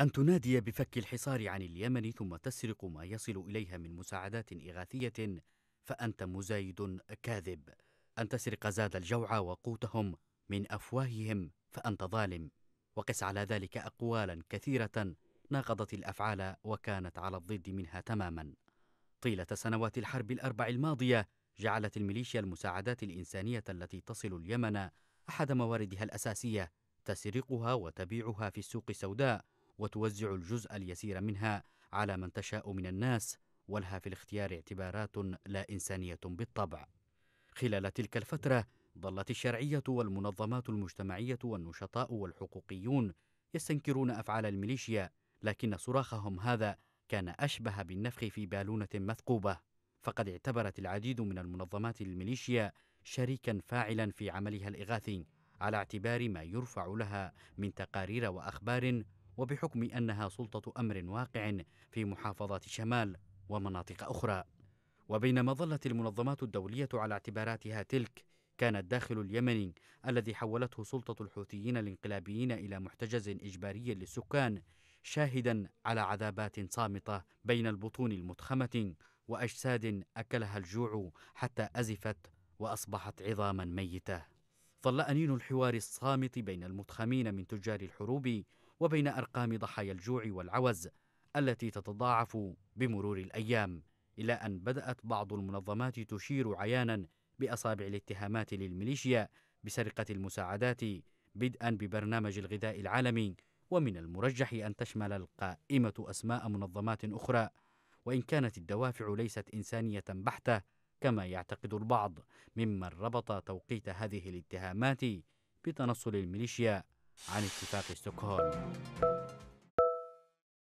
أن تنادي بفك الحصار عن اليمن ثم تسرق ما يصل إليها من مساعدات إغاثية فأنت مزايد كاذب أن تسرق زاد الجوع وقوتهم من أفواههم فأنت ظالم وقس على ذلك أقوالا كثيرة ناقضت الأفعال وكانت على الضد منها تماما طيلة سنوات الحرب الأربع الماضية جعلت الميليشيا المساعدات الإنسانية التي تصل اليمن أحد مواردها الأساسية تسرقها وتبيعها في السوق السوداء وتوزع الجزء اليسير منها على من تشاء من الناس ولها في الاختيار اعتبارات لا انسانيه بالطبع خلال تلك الفتره ظلت الشرعيه والمنظمات المجتمعيه والنشطاء والحقوقيون يستنكرون افعال الميليشيا لكن صراخهم هذا كان اشبه بالنفخ في بالونه مثقوبه فقد اعتبرت العديد من المنظمات الميليشيا شريكا فاعلا في عملها الاغاثي على اعتبار ما يرفع لها من تقارير واخبار وبحكم أنها سلطة أمر واقع في محافظات شمال ومناطق أخرى وبينما ظلت المنظمات الدولية على اعتباراتها تلك كان الداخل اليمني الذي حولته سلطة الحوثيين الانقلابيين إلى محتجز إجباري للسكان شاهدا على عذابات صامتة بين البطون المتخمة وأجساد أكلها الجوع حتى أزفت وأصبحت عظاما ميتة ظل أنين الحوار الصامت بين المتخمين من تجار الحروب وبين أرقام ضحايا الجوع والعوز التي تتضاعف بمرور الأيام إلى أن بدأت بعض المنظمات تشير عيانا بأصابع الاتهامات للميليشيا بسرقة المساعدات بدءا ببرنامج الغذاء العالمي ومن المرجح أن تشمل القائمة أسماء منظمات أخرى وإن كانت الدوافع ليست إنسانية بحتة كما يعتقد البعض ممن ربط توقيت هذه الاتهامات بتنصل الميليشيا عن اتفاق ستوكهولم